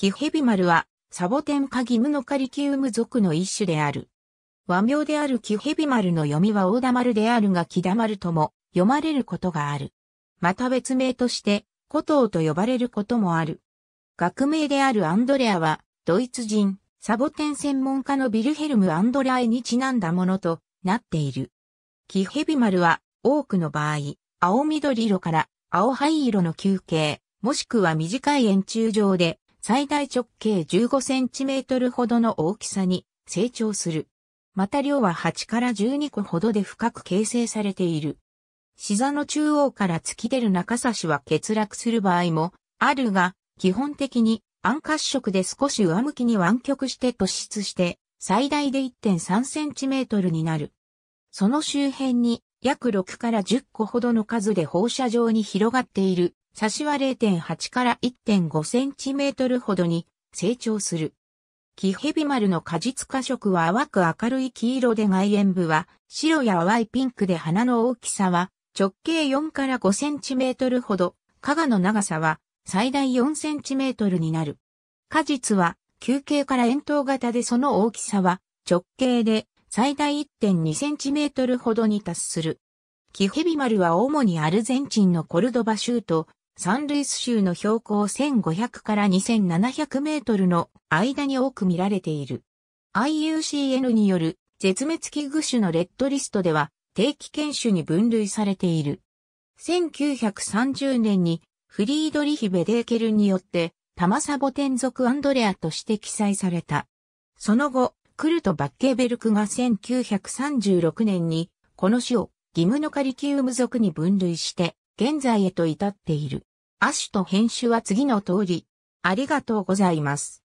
キヘビマルは、サボテンカギムのカリキウム属の一種である。和名であるキヘビマルの読みは大マルであるが木マルとも読まれることがある。また別名として、古藤と呼ばれることもある。学名であるアンドレアは、ドイツ人、サボテン専門家のビルヘルム・アンドレアにちなんだものとなっている。キヘビマルは、多くの場合、青緑色から青灰色の球形、もしくは短い円柱状で、最大直径15センチメートルほどの大きさに成長する。また量は8から12個ほどで深く形成されている。死座の中央から突き出る中差しは欠落する場合もあるが、基本的に暗褐色で少し上向きに湾曲して突出して、最大で1.3センチメートルになる。その周辺に約6から10個ほどの数で放射状に広がっているサシは0.8から1.5センチメートルほどに成長する。キヘビマルの果実化色は淡く明るい黄色で外縁部は白や淡いピンクで花の大きさは直径4から5センチメートルほど、加賀の長さは最大4センチメートルになる。果実は球形から円筒型でその大きさは直径で最大1.2センチメートルほどに達する。キヘビマルは主にアルゼンチンのコルドバ州とサンルイス州の標高1500から2700メートルの間に多く見られている。IUCN による絶滅危惧種のレッドリストでは定期犬種に分類されている。1930年にフリードリヒ・ベデーケルによってタマサボテン族アンドレアとして記載された。その後、クルト・バッケベルクが1936年にこの種をギムノカリキウム属に分類して現在へと至っている。アッシュと編集は次の通り、ありがとうございます。